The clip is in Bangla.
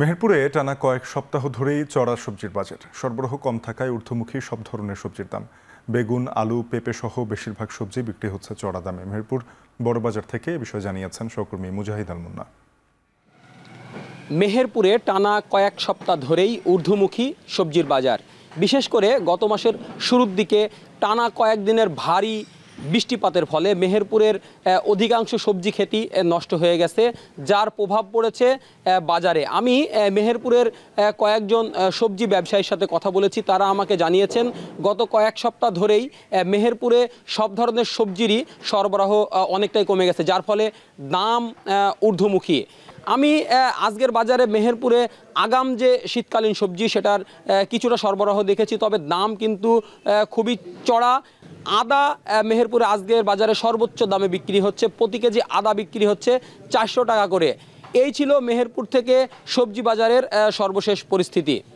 মেহেরপুরে টানা কয়েক সপ্তাহ ধরেই চড়া সবজির বাজার সরবরাহ কম থাকায় ঊর্ধ্বমুখী সব ধরনের সবজির দাম বেগুন আলু পেঁপে সহ বেশিরভাগ সবজি বিক্রি হচ্ছে চড়া দামে মেহেরপুর বড়বাজার থেকে এ বিষয়ে জানিয়েছেন সহকর্মী মুজাহিদ আল মুন্না মেহেরপুরে টানা কয়েক সপ্তাহ ধরেই ঊর্ধ্বমুখী সবজির বাজার বিশেষ করে গত মাসের শুরুর দিকে টানা কয়েকদিনের ভারী বৃষ্টিপাতের ফলে মেহেরপুরের অধিকাংশ সবজি খেতি নষ্ট হয়ে গেছে যার প্রভাব পড়েছে বাজারে আমি মেহেরপুরের কয়েকজন সবজি ব্যবসায়ীর সাথে কথা বলেছি তারা আমাকে জানিয়েছেন গত কয়েক সপ্তাহ ধরেই মেহেরপুরে সব ধরনের সবজিরই সরবরাহ অনেকটাই কমে গেছে যার ফলে দাম ঊর্ধ্বমুখী আমি আজকের বাজারে মেহেরপুরে আগাম যে শীতকালীন সবজি সেটার কিছুটা সরবরাহ দেখেছি তবে দাম কিন্তু খুবই চড়া আদা মেহেরপুরে আজকের বাজারে সর্বোচ্চ দামে বিক্রি হচ্ছে প্রতি কেজি আদা বিক্রি হচ্ছে চারশো টাকা করে এই ছিল মেহেরপুর থেকে সবজি বাজারের সর্বশেষ পরিস্থিতি